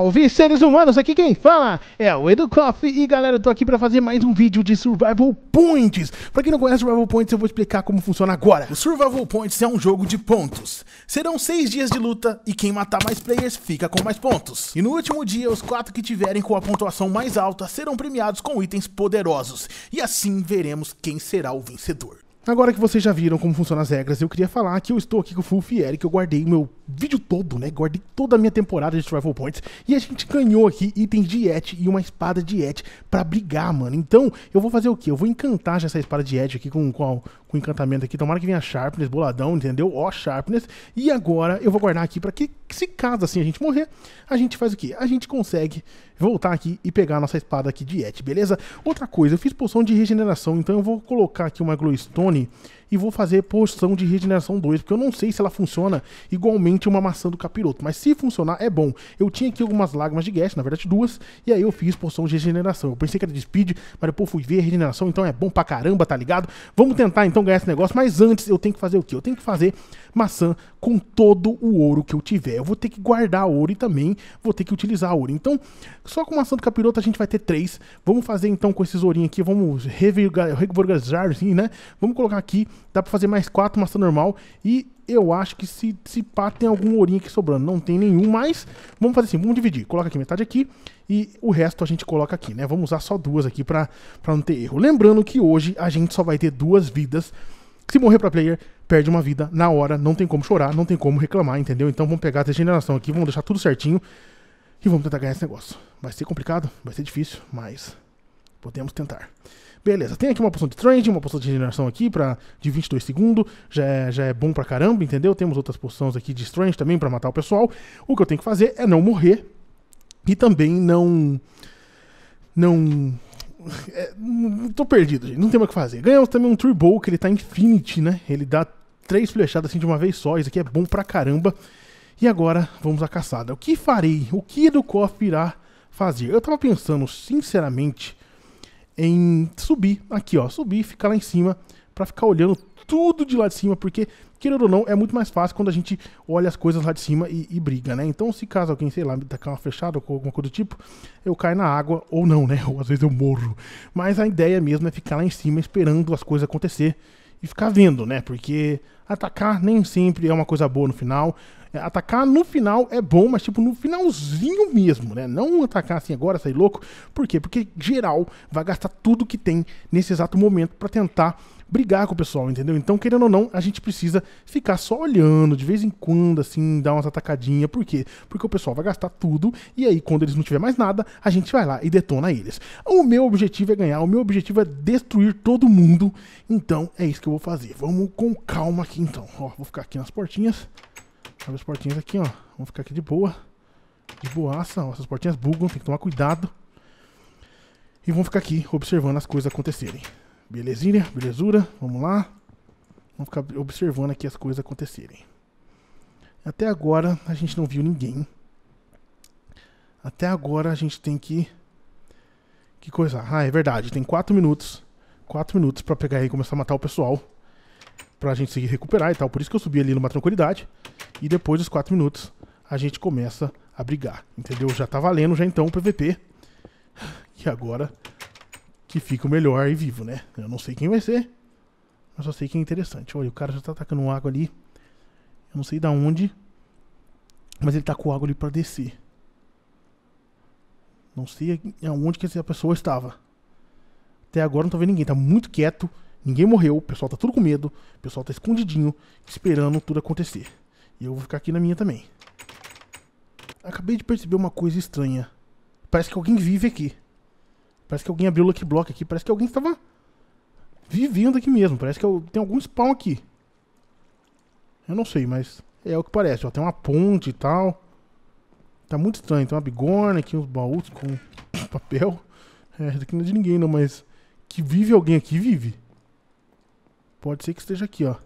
Salve seres humanos, aqui quem fala é o Edu Coffee e galera, eu tô aqui para fazer mais um vídeo de Survival Points. Para quem não conhece Survival Points, eu vou explicar como funciona agora. O Survival Points é um jogo de pontos. Serão seis dias de luta e quem matar mais players fica com mais pontos. E no último dia, os quatro que tiverem com a pontuação mais alta serão premiados com itens poderosos. E assim veremos quem será o vencedor. Agora que vocês já viram como funcionam as regras, eu queria falar que eu estou aqui com o Fufi e que eu guardei meu vídeo todo, né? Guardei toda a minha temporada de Travel Points e a gente ganhou aqui itens de Et e uma espada de Et pra brigar, mano. Então, eu vou fazer o quê? Eu vou encantar já essa espada de Et aqui com, com, com encantamento aqui. Tomara que venha Sharpness, boladão, entendeu? Ó, Sharpness. E agora eu vou guardar aqui para que, se caso assim a gente morrer, a gente faz o quê? A gente consegue voltar aqui e pegar a nossa espada aqui de Et, beleza? Outra coisa, eu fiz poção de regeneração, então eu vou colocar aqui uma Glowstone e vou fazer poção de regeneração 2, porque eu não sei se ela funciona igualmente uma maçã do capiroto, mas se funcionar é bom. Eu tinha aqui algumas lágrimas de gas, na verdade duas, e aí eu fiz poção de regeneração. Eu pensei que era de speed, mas depois fui ver regeneração, então é bom pra caramba, tá ligado? Vamos tentar então ganhar esse negócio, mas antes eu tenho que fazer o quê? Eu tenho que fazer maçã com todo o ouro que eu tiver. Eu vou ter que guardar ouro e também vou ter que utilizar ouro. Então, só com maçã do capiroto a gente vai ter três. Vamos fazer então com esses ourinhos aqui, vamos revergajar, assim, né? Vamos colocar aqui Dá pra fazer mais quatro maçã normal. E eu acho que se, se pá, tem algum ourinho aqui sobrando. Não tem nenhum, mas vamos fazer assim, vamos dividir. Coloca aqui metade aqui e o resto a gente coloca aqui, né? Vamos usar só duas aqui pra, pra não ter erro. Lembrando que hoje a gente só vai ter duas vidas. Se morrer pra player, perde uma vida na hora. Não tem como chorar, não tem como reclamar, entendeu? Então vamos pegar a regeneração aqui, vamos deixar tudo certinho. E vamos tentar ganhar esse negócio. Vai ser complicado, vai ser difícil, mas podemos tentar. Beleza, tem aqui uma poção de trading, uma poção de regeneração aqui pra, de 22 segundos, já é, já é bom pra caramba, entendeu? Temos outras poções aqui de strange também pra matar o pessoal. O que eu tenho que fazer é não morrer e também não... Não... É, tô perdido, gente. Não tem mais o que fazer. Ganhamos também um Turbo, que ele tá Infinity, né? Ele dá três flechadas assim de uma vez só. Isso aqui é bom pra caramba. E agora vamos à caçada. O que farei? O que Edukov irá fazer? Eu tava pensando, sinceramente, em subir aqui, ó, subir e ficar lá em cima para ficar olhando tudo de lá de cima, porque querendo ou não, é muito mais fácil quando a gente olha as coisas lá de cima e, e briga, né? Então, se caso alguém, sei lá, me tacar uma fechada ou alguma coisa do tipo, eu caio na água ou não, né? Ou às vezes eu morro. Mas a ideia mesmo é ficar lá em cima esperando as coisas acontecer e ficar vendo, né? Porque Atacar nem sempre é uma coisa boa no final. É, atacar no final é bom, mas tipo no finalzinho mesmo, né? Não atacar assim agora, sair louco. Por quê? Porque geral vai gastar tudo que tem nesse exato momento para tentar brigar com o pessoal, entendeu? Então, querendo ou não, a gente precisa ficar só olhando de vez em quando, assim, dar umas atacadinhas. Por quê? Porque o pessoal vai gastar tudo e aí, quando eles não tiver mais nada, a gente vai lá e detona eles. O meu objetivo é ganhar, o meu objetivo é destruir todo mundo. Então, é isso que eu vou fazer. Vamos com calma aqui então, ó, vou ficar aqui nas portinhas. Abre as portinhas aqui, ó. Vamos ficar aqui de boa. De boaça, ó, essas portinhas bugam, tem que tomar cuidado. E vamos ficar aqui observando as coisas acontecerem. Belezinha, belezura, vamos lá. Vamos ficar observando aqui as coisas acontecerem. Até agora a gente não viu ninguém. Até agora a gente tem que... Que coisa? Ah, é verdade, tem 4 minutos. 4 minutos pra pegar e começar a matar o pessoal pra gente se recuperar e tal. Por isso que eu subi ali numa tranquilidade. E depois dos 4 minutos, a gente começa a brigar, entendeu? Já tá valendo já então o PVP. E agora que fica o melhor e vivo, né? Eu não sei quem vai ser, mas eu sei que é interessante. Olha, o cara já tá atacando um água ali. Eu não sei da onde, mas ele tá com água ali pra descer. Não sei aonde que essa pessoa estava. Até agora não tô vendo ninguém, tá muito quieto. Ninguém morreu, o pessoal tá tudo com medo, o pessoal tá escondidinho, esperando tudo acontecer. E eu vou ficar aqui na minha também. Acabei de perceber uma coisa estranha. Parece que alguém vive aqui. Parece que alguém abriu o Lucky Block aqui, parece que alguém estava vivendo aqui mesmo. Parece que eu, tem algum spawn aqui. Eu não sei, mas é o que parece. Ó, tem uma ponte e tal. Tá muito estranho. Tem uma bigorna aqui, uns baús com papel. É, daqui não é de ninguém não, mas que vive alguém aqui, vive. Pode ser que esteja aqui, ó.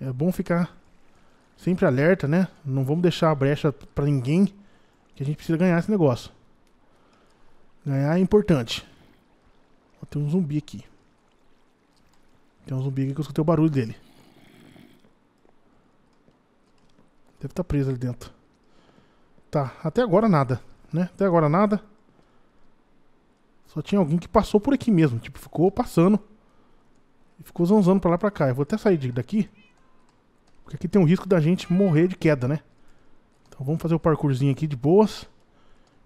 É bom ficar sempre alerta, né? Não vamos deixar a brecha para ninguém, que a gente precisa ganhar esse negócio. Ganhar é importante. Ó, tem um zumbi aqui. Tem um zumbi aqui que eu escutei o barulho dele. Deve estar tá preso ali dentro. Tá, até agora nada, né? Até agora nada. Só tinha alguém que passou por aqui mesmo, tipo, ficou passando. E ficou zanzando pra lá pra cá. Eu vou até sair daqui. Porque aqui tem um risco da gente morrer de queda, né? Então vamos fazer o parkourzinho aqui de boas.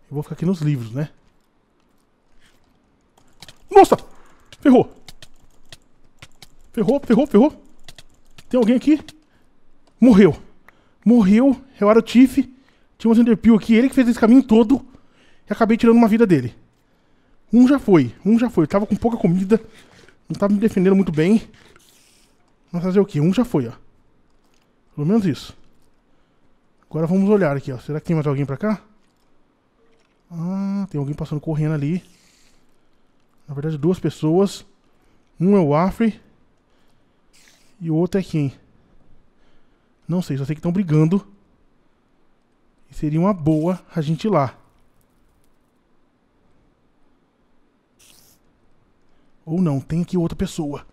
Eu vou ficar aqui nos livros, né? Nossa! Ferrou! Ferrou, ferrou, ferrou. Tem alguém aqui? Morreu. Morreu. Eu é era o Tiff. Tinha um Enderpeel aqui. Ele que fez esse caminho todo. E acabei tirando uma vida dele. Um já foi. Um já foi. Eu tava com pouca comida. Não tá me defendendo muito bem. Vamos fazer o quê? Um já foi, ó. Pelo menos isso. Agora vamos olhar aqui, ó. Será que tem mais alguém pra cá? Ah, tem alguém passando correndo ali. Na verdade, duas pessoas. Um é o Afri. E o outro é quem? Não sei, só sei que estão brigando. E seria uma boa a gente ir lá. Ou não, tem aqui outra pessoa.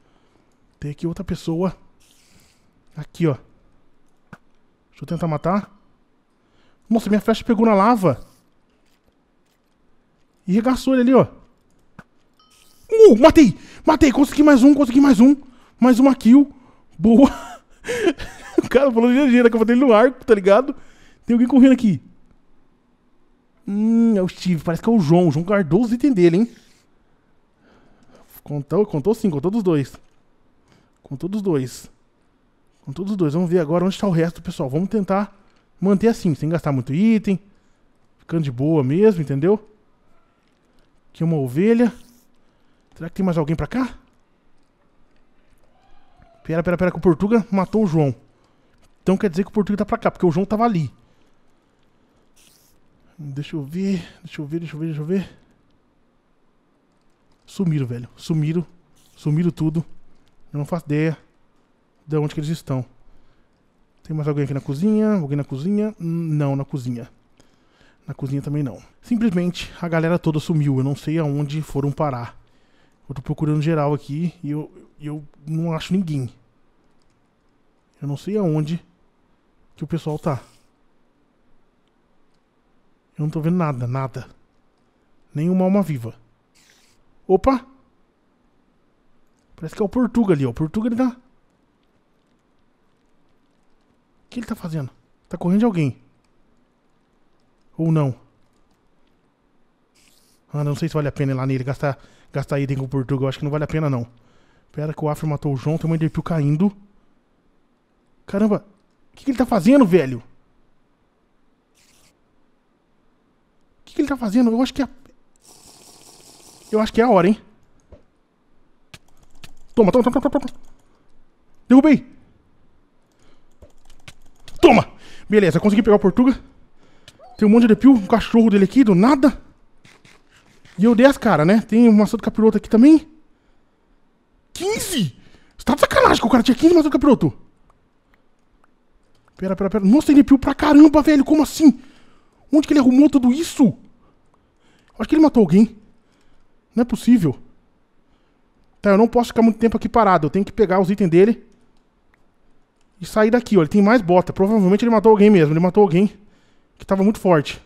Tem aqui outra pessoa. Aqui, ó. Deixa eu tentar matar. Nossa, minha flecha pegou na lava. E regaçou ele ali, ó. Uh, matei! Matei! Consegui mais um, consegui mais um. Mais uma kill. Boa. o cara falou de né? Que eu botei ele no arco, tá ligado? Tem alguém correndo aqui. Hum, é o Steve. Parece que é o João. O João guardou os itens dele, hein? Contou, contou sim, contou dos dois. Contou dos dois. Contou dos dois. Vamos ver agora onde está o resto, pessoal. Vamos tentar manter assim, sem gastar muito item. Ficando de boa mesmo, entendeu? Aqui uma ovelha. Será que tem mais alguém pra cá? Pera, pera, pera, que o Portuga matou o João. Então quer dizer que o Portuga tá pra cá, porque o João tava ali. Deixa eu ver, deixa eu ver, deixa eu ver, deixa eu ver. Sumiram, velho. Sumiram. Sumiram tudo. Eu não faço ideia de onde que eles estão. Tem mais alguém aqui na cozinha? Alguém na cozinha? Não, na cozinha. Na cozinha também não. Simplesmente a galera toda sumiu. Eu não sei aonde foram parar. Eu tô procurando geral aqui e eu, eu não acho ninguém. Eu não sei aonde que o pessoal tá. Eu não tô vendo nada, nada. Nenhuma alma viva. Opa! Parece que é o Portuga ali, ó. O Portuga ele tá. O que ele tá fazendo? Tá correndo de alguém. Ou não? Ah, não sei se vale a pena ir lá nele gastar, gastar item com o Portugal. Acho que não vale a pena, não. Pera que o Afro matou o João, tem uma Enderpeel caindo. Caramba, o que, que, ele tá fazendo, velho? O que, que, ele tá fazendo? Eu acho que é a eu acho que é a hora, hein? Toma, toma, toma, toma, toma. Derrubei. Toma! Beleza, consegui pegar o Portuga. Tem um monte de pio, um cachorro dele aqui, do nada. E eu dei as caras, né? Tem uma maçã do capiroto aqui também. 15? Você tá de sacanagem que o cara tinha 15 maçã do capiroto. Pera, pera, pera. Nossa, ele piu pra caramba, velho. Como assim? Onde que ele arrumou tudo isso? Acho que ele matou alguém. Não é possível. Tá, eu não posso ficar muito tempo aqui parado. Eu tenho que pegar os itens dele e sair daqui. Ó. Ele tem mais bota. Provavelmente ele matou alguém mesmo. Ele matou alguém que estava muito forte.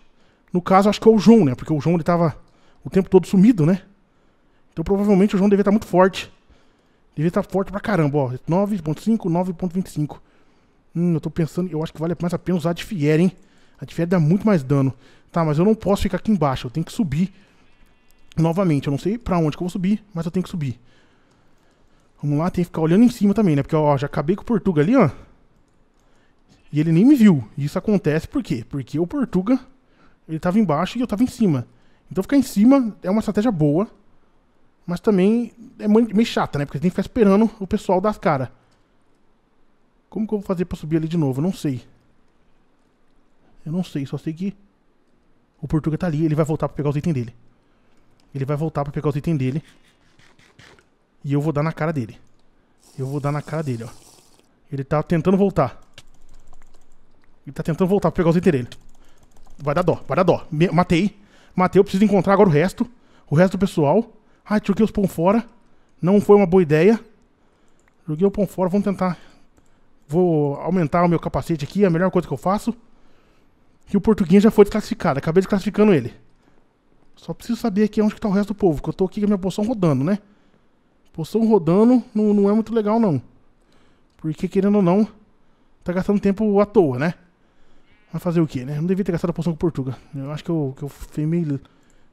No caso, acho que é o João, né? Porque o João ele tava o tempo todo sumido, né? Então provavelmente o João devia estar tá muito forte. Devia estar tá forte pra caramba, ó. 9.5, 9.25. Hum, eu tô pensando, eu acho que vale mais a pena usar a de Fiera, hein? A de Fiera dá muito mais dano. Tá, mas eu não posso ficar aqui embaixo. Eu tenho que subir Novamente, eu não sei pra onde que eu vou subir, mas eu tenho que subir. Vamos lá, tem que ficar olhando em cima também, né? Porque, ó, já acabei com o Portuga ali, ó. E ele nem me viu. Isso acontece por quê? Porque o Portuga, ele tava embaixo e eu tava em cima. Então ficar em cima é uma estratégia boa, mas também é meio chata, né? Porque tem que ficar esperando o pessoal dar cara. Como que eu vou fazer pra subir ali de novo? Eu não sei. Eu não sei, só sei que o Portuga tá ali, ele vai voltar pra pegar os itens dele. Ele vai voltar pra pegar os itens dele. E eu vou dar na cara dele. Eu vou dar na cara dele, ó. Ele tá tentando voltar. Ele tá tentando voltar pra pegar os itens dele. Vai dar dó, vai dar dó. Me matei. Matei, eu preciso encontrar agora o resto. O resto do pessoal. Ah, joguei os pão fora. Não foi uma boa ideia. Joguei o pão fora, vamos tentar. Vou aumentar o meu capacete aqui, é a melhor coisa que eu faço. E o português já foi desclassificado, acabei desclassificando ele. Só preciso saber aqui onde que tá o resto do povo, que eu tô aqui com a minha poção rodando, né? Poção rodando não, não é muito legal, não. Porque, querendo ou não, tá gastando tempo à toa, né? Vai fazer o quê, né? Não devia ter gastado a poção com Portuga. Eu acho que eu, que eu fui, meio,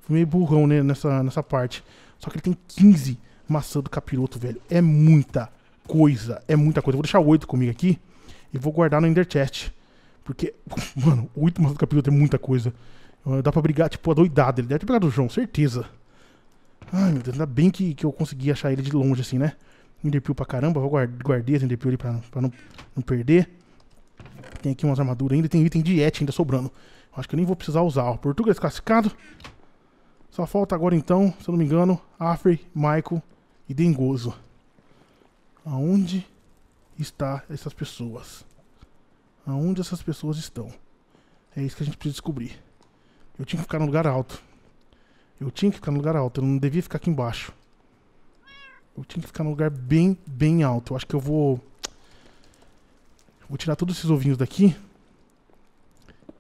fui meio burrão né, nessa, nessa parte. Só que ele tem 15 maçã do capiroto, velho. É muita coisa. É muita coisa. vou deixar 8 comigo aqui e vou guardar no Ender Chest. Porque, mano, 8 maçã do capiroto é muita coisa. Dá pra brigar, tipo, a doidada Ele deve ter pegado o João, certeza. Ai, meu Deus, ainda bem que, que eu consegui achar ele de longe, assim, né? Enderpeel pra caramba. Vou guard, guardei esse Enderpeel ali pra, pra não, não perder. Tem aqui umas armaduras ainda. Tem item de Et ainda sobrando. Acho que eu nem vou precisar usar. Portugal classificado. Só falta agora, então, se eu não me engano, Afri, Michael e Dengoso. Aonde está essas pessoas? Aonde essas pessoas estão? É isso que a gente precisa descobrir. Eu tinha que ficar no lugar alto. Eu tinha que ficar no lugar alto, eu não devia ficar aqui embaixo. Eu tinha que ficar num lugar bem, bem alto. Eu acho que eu vou... Vou tirar todos esses ovinhos daqui.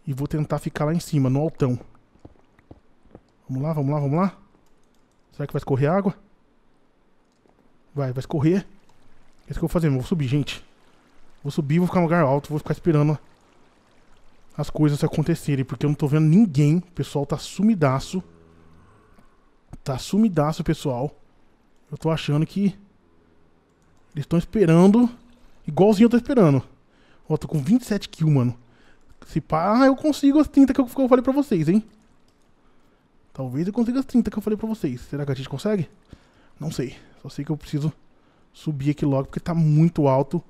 E vou tentar ficar lá em cima, no altão. Vamos lá, vamos lá, vamos lá. Será que vai escorrer água? Vai, vai escorrer. É isso que eu vou fazer, eu vou subir, gente. Vou subir, vou ficar no lugar alto, vou ficar esperando as coisas acontecerem, porque eu não tô vendo ninguém. O pessoal tá sumidaço. Tá sumidaço, pessoal. Eu tô achando que eles estão esperando igualzinho eu tô esperando. Ó, tô com 27 kills, mano. Se pá, eu consigo as 30 que eu, que eu falei pra vocês, hein? Talvez eu consiga as 30 que eu falei pra vocês. Será que a gente consegue? Não sei. Só sei que eu preciso subir aqui logo, porque tá muito alto.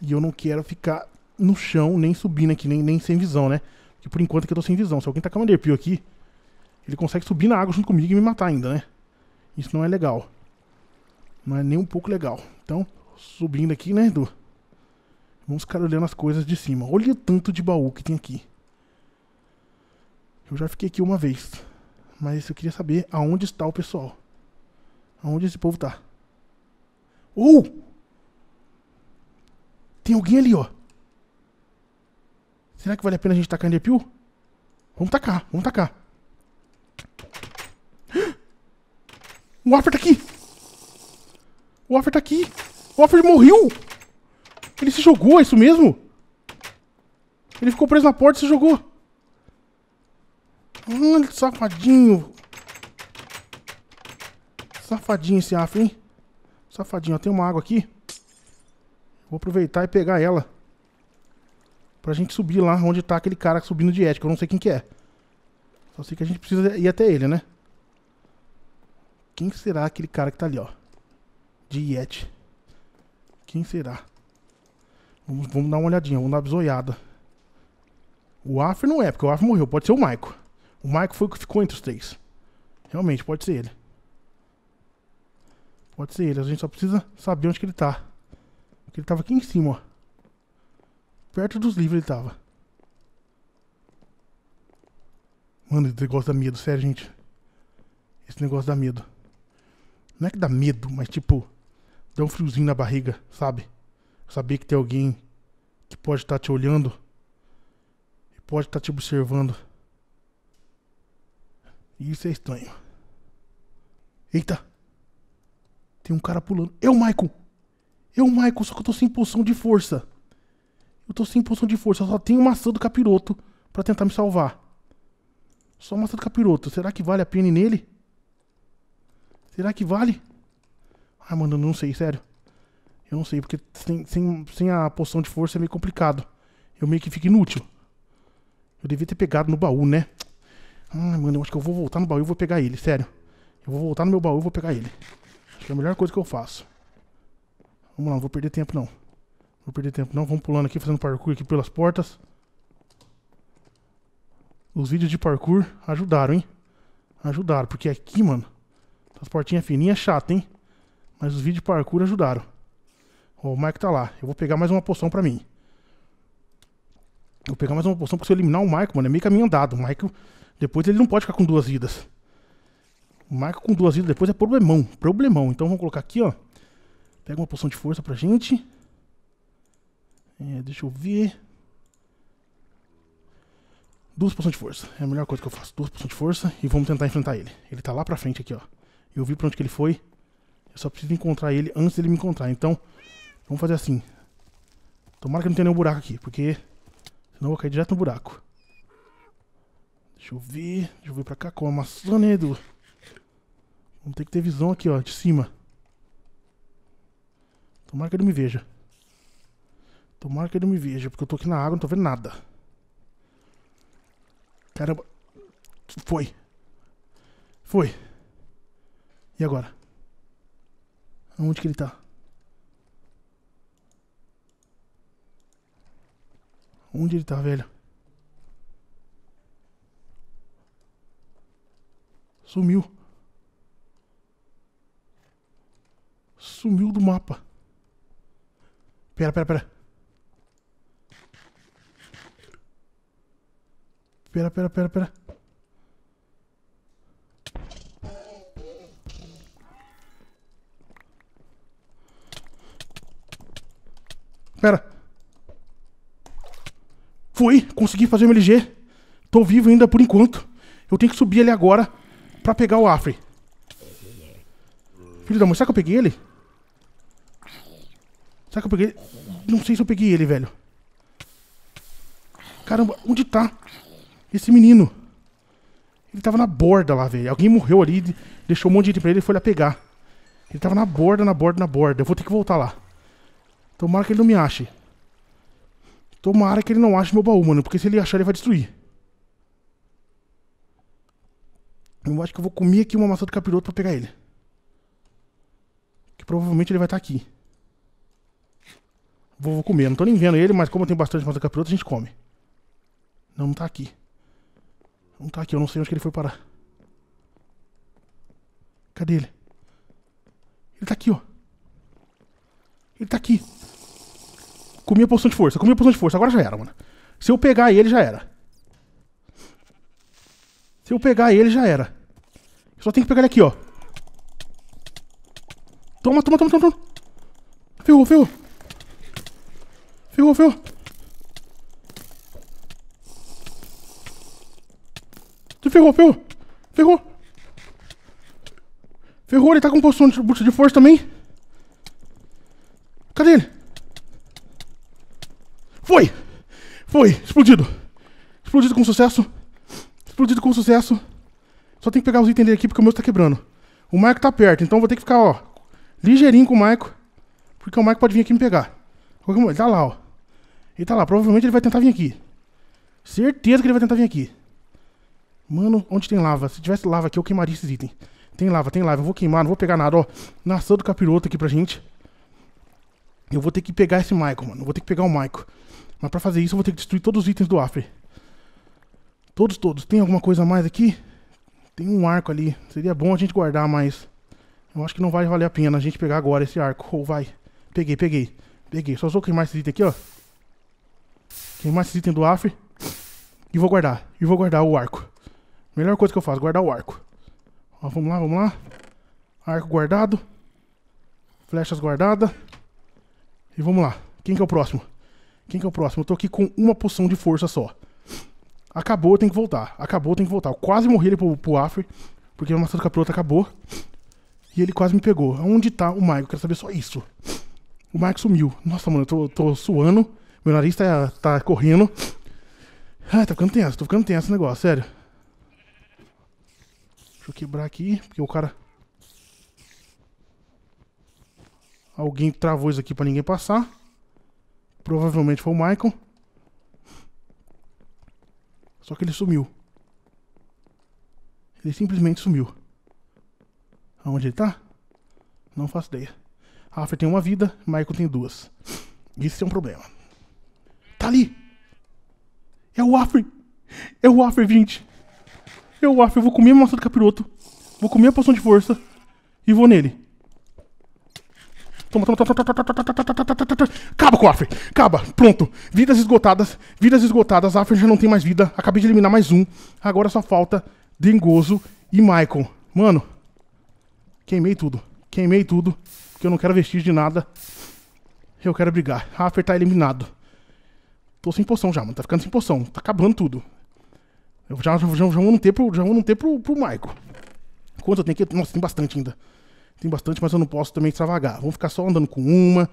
E eu não quero ficar no chão, nem subindo aqui, nem, nem sem visão, né? Porque por enquanto aqui que eu tô sem visão. Se alguém tacar uma Underpeel aqui, ele consegue subir na água junto comigo e me matar ainda, né? Isso não é legal. Não é nem um pouco legal. Então, subindo aqui, né, Edu? Vamos ficar olhando as coisas de cima. Olha o tanto de baú que tem aqui. Eu já fiquei aqui uma vez. Mas eu queria saber aonde está o pessoal. Aonde esse povo tá. Ou! Tem alguém ali, ó. Será que vale a pena a gente tacar Enderpeel? Vamos tacar, vamos tacar. O Offer tá aqui! O Offer tá aqui! O Offer morreu! Ele se jogou, é isso mesmo? Ele ficou preso na porta e se jogou. safadinho. Safadinho esse afro, hein? Safadinho, ó, tem uma água aqui. Vou aproveitar e pegar ela pra gente subir lá onde tá aquele cara subindo de ética. Eu não sei quem que é. Só sei que a gente precisa ir até ele, né? Quem será aquele cara que tá ali, ó? De Yeti. Quem será? Vamos, vamos dar uma olhadinha, vamos dar uma bisoiada. O Af não é, porque o Af morreu. Pode ser o Maico. O Maico foi o que ficou entre os três. Realmente, pode ser ele. Pode ser ele. A gente só precisa saber onde que ele tá. Porque ele tava aqui em cima, ó perto dos livros ele tava. Mano, esse negócio dá medo, sério, gente. Esse negócio dá medo. Não é que dá medo, mas tipo, dá um friozinho na barriga, sabe? Saber que tem alguém que pode estar tá te olhando e pode estar tá te observando. isso é estranho. Eita! Tem um cara pulando. É o Michael! É o Michael, só que eu tô sem poção de força. Eu tô sem poção de força, eu só tenho maçã do capiroto para tentar me salvar. Só maçã do capiroto. Será que vale a pena ir nele? Será que vale? Ah, mano, eu não sei, sério. Eu não sei, porque sem, sem, sem a poção de força é meio complicado. Eu meio que fico inútil. Eu devia ter pegado no baú, né? Ah, mano, eu acho que eu vou voltar no baú e vou pegar ele, sério. Eu vou voltar no meu baú e vou pegar ele. Acho que é a melhor coisa que eu faço. Vamos lá, não vou perder tempo não. Vou perder tempo não. Vamos pulando aqui, fazendo parkour aqui pelas portas. Os vídeos de parkour ajudaram, hein? Ajudaram, porque aqui, mano, as portinhas fininhas é chato, hein? Mas os vídeos de parkour ajudaram. Ó, o Mike tá lá. Eu vou pegar mais uma poção pra mim. Vou pegar mais uma poção, porque se eu eliminar o Mike, mano, é meio caminho andado. O Mike, depois ele não pode ficar com duas vidas. O Mike com duas vidas depois é problemão. Problemão. Então vamos colocar aqui, ó. Pega uma poção de força pra gente. É, deixa eu ver. Duas poções de força. É a melhor coisa que eu faço. Duas poções de força e vamos tentar enfrentar ele. Ele tá lá pra frente aqui, ó. Eu vi pra onde que ele foi. Eu só preciso encontrar ele antes dele me encontrar. Então, vamos fazer assim. Tomara que não tenha nenhum buraco aqui, porque senão eu vou cair direto no buraco. Deixa eu ver. Deixa eu ver pra cá com é a maçã, né, Edu? Vamos ter que ter visão aqui, ó, de cima. Tomara que ele me veja. Tomara que ele me veja, porque eu tô aqui na água, não tô vendo nada. Caramba. Foi. Foi. E agora? Onde que ele tá? Onde ele tá, velho? Sumiu. Sumiu do mapa. Pera, pera, pera. Pera, pera, pera, pera. Pera. Fui, consegui fazer o MLG. Tô vivo ainda por enquanto. Eu tenho que subir ele agora pra pegar o Afri. Filho da mãe, será que eu peguei ele? Será que eu peguei ele? Não sei se eu peguei ele, velho. Caramba, onde tá? esse menino. Ele tava na borda lá, velho. Alguém morreu ali, deixou um monte de dinheiro pra ele e foi lá pegar. Ele tava na borda, na borda, na borda. Eu vou ter que voltar lá. Tomara que ele não me ache. Tomara que ele não ache meu baú, mano. Porque se ele achar, ele vai destruir. Eu acho que eu vou comer aqui uma maçã do capiroto pra pegar ele. Que provavelmente ele vai estar tá aqui. Vou, vou comer. não tô nem vendo ele, mas como eu tenho bastante maçã do capiroto, a gente come. Não, não tá aqui. Não tá aqui, eu não sei onde que ele foi parar. Cadê ele? Ele tá aqui, ó. Ele tá aqui. Comi a poção de força, comi a poção de força. Agora já era, mano. Se eu pegar ele, já era. Se eu pegar ele, já era. Eu só tenho que pegar ele aqui, ó. Toma, toma, toma, toma, toma. Ferrou, ferrou. Ferrou, ferrou. Tu ferrou, ferrou. Ferrou. Ferrou, ele tá com poção de boot de força também. Cadê ele? Foi! Foi! Explodido! Explodido com sucesso. Explodido com sucesso. Só tem que pegar os itens dele aqui porque o meu tá quebrando. O Maico tá perto, então vou ter que ficar, ó, ligeirinho com o Maico. Porque o Maico pode vir aqui me pegar. Ele tá lá, ó. Ele tá lá. Provavelmente ele vai tentar vir aqui. Certeza que ele vai tentar vir aqui. Mano, onde tem lava? Se tivesse lava aqui, eu queimaria esses itens. Tem lava, tem lava. Eu vou queimar, não vou pegar nada. Ó, nasceu do capiroto aqui pra gente. Eu vou ter que pegar esse Michael, mano. Eu vou ter que pegar o Michael. Mas pra fazer isso, eu vou ter que destruir todos os itens do Afri. Todos, todos. Tem alguma coisa mais aqui? Tem um arco ali. Seria bom a gente guardar, mas... Eu acho que não vai valer a pena a gente pegar agora esse arco. Ou oh, vai. Peguei, peguei. Peguei. Só vou queimar esse item aqui, ó. Queimar esse item do Afri. E vou guardar. E vou guardar o arco. Melhor coisa que eu faço, guardar o arco. Ó, vamos lá, vamos lá. Arco guardado. Flechas guardadas. E vamos lá. Quem que é o próximo? Quem que é o próximo? Eu tô aqui com uma poção de força só. Acabou, tem que voltar. Acabou, tem que voltar. Eu quase morri ele pro, pro Afri, porque a maçã do capiroto acabou. E ele quase me pegou. Onde tá o Maico? Quero saber só isso. O Maico sumiu. Nossa, mano, eu tô, tô suando. Meu nariz tá, tá correndo. Ai, tá ficando tenso, tô ficando tenso esse negócio, sério. Deixa eu quebrar aqui, porque o cara... Alguém travou isso aqui pra ninguém passar. Provavelmente foi o Michael. Só que ele sumiu. Ele simplesmente sumiu. Aonde ele tá? Não faço ideia. Rafa tem uma vida, Michael tem duas. Isso é um problema. Tá ali! É o Afri! É o Afri, gente! Eu acho, eu vou comer a maçã do capiroto. Vou comer a poção de força. E vou nele. Toma, toma, toma, toma, toma, toma, toma, toma, toma, toma. Acaba com o Afren. Acaba. Pronto. Vidas esgotadas. Vidas esgotadas. Afren já não tem mais vida. Acabei de eliminar mais um. Agora só falta Dengoso e Michael. Mano. Queimei tudo. Queimei tudo. Porque eu não quero vestir de nada. Eu quero brigar. Afren tá eliminado. Tô sem poção já, mano. Tá ficando sem poção. Tá acabando tudo. Eu já, já, já vou não ter, pro, já vou não ter pro, pro Michael. Quanto eu tenho aqui? Nossa, tem bastante ainda. Tem bastante, mas eu não posso também extravagar. Vamos ficar só andando com uma,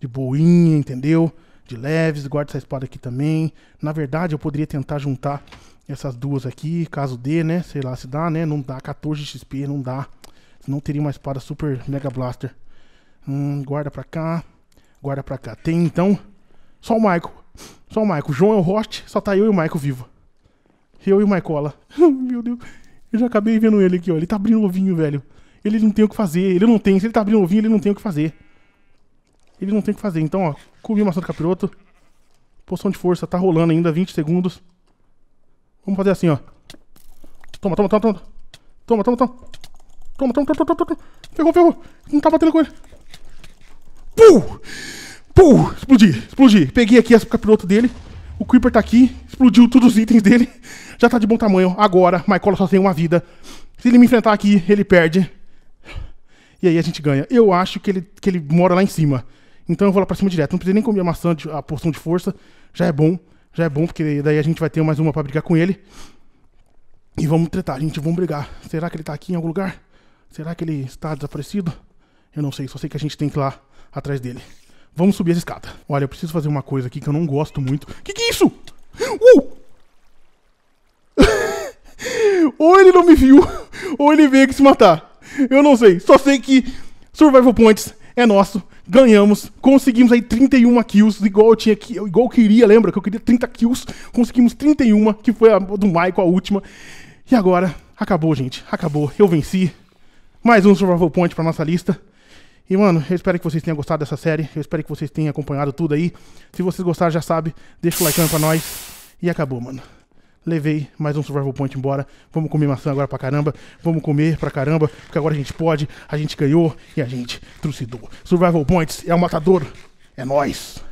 de boinha, entendeu? De leves, guarda essa espada aqui também. Na verdade, eu poderia tentar juntar essas duas aqui, caso dê, né? Sei lá se dá, né? Não dá, 14 XP, não dá. Senão teria uma espada super mega blaster. Hum, guarda pra cá, guarda pra cá. Tem então, só o Michael. Só o Michael. O João é o host, só tá eu e o Michael vivo. Eu e o Michael. Ah, meu Deus. Eu já acabei vendo ele aqui, ó. Ele tá abrindo ovinho, velho. Ele não tem o que fazer. Ele não tem. Se ele tá abrindo ovinho, ele não tem o que fazer. Ele não tem o que fazer. Então, ó. Comi maçã do capiroto. Poção de força. Tá rolando ainda. 20 segundos. Vamos fazer assim, ó. Toma, toma, toma, toma. Toma, toma, toma. Toma, toma, toma, toma, toma. Ferrou, ferrou. Não tá batendo com ele. Puh! Puh! Explodi, explodi. Peguei aqui essa capiroto dele. O Creeper tá aqui, explodiu todos os itens dele, já tá de bom tamanho. Agora, Michael só tem uma vida. Se ele me enfrentar aqui, ele perde. E aí a gente ganha. Eu acho que ele, que ele mora lá em cima. Então eu vou lá pra cima direto. Não precisa nem comer a maçã, a porção de força. Já é bom. Já é bom, porque daí a gente vai ter mais uma pra brigar com ele. E vamos tretar, gente. Vamos brigar. Será que ele tá aqui em algum lugar? Será que ele está desaparecido? Eu não sei, só sei que a gente tem que ir lá atrás dele. Vamos subir a escada. Olha, eu preciso fazer uma coisa aqui que eu não gosto muito. Que que é isso? Uh! ou ele não me viu, ou ele veio que se matar. Eu não sei. Só sei que Survival Points é nosso. Ganhamos. Conseguimos aí 31 kills, igual eu tinha que, igual eu queria, lembra? Que eu queria 30 kills. Conseguimos 31, que foi a do Michael, a última. E agora, acabou, gente. Acabou. Eu venci. Mais um Survival Point pra nossa lista. E, mano, eu espero que vocês tenham gostado dessa série. Eu espero que vocês tenham acompanhado tudo aí. Se vocês gostaram, já sabe, deixa o like pra nós. E acabou, mano. Levei mais um Survival Point embora. Vamos comer maçã agora pra caramba. Vamos comer pra caramba. Porque agora a gente pode, a gente ganhou e a gente trucidou. Survival Points é o matador. É nós.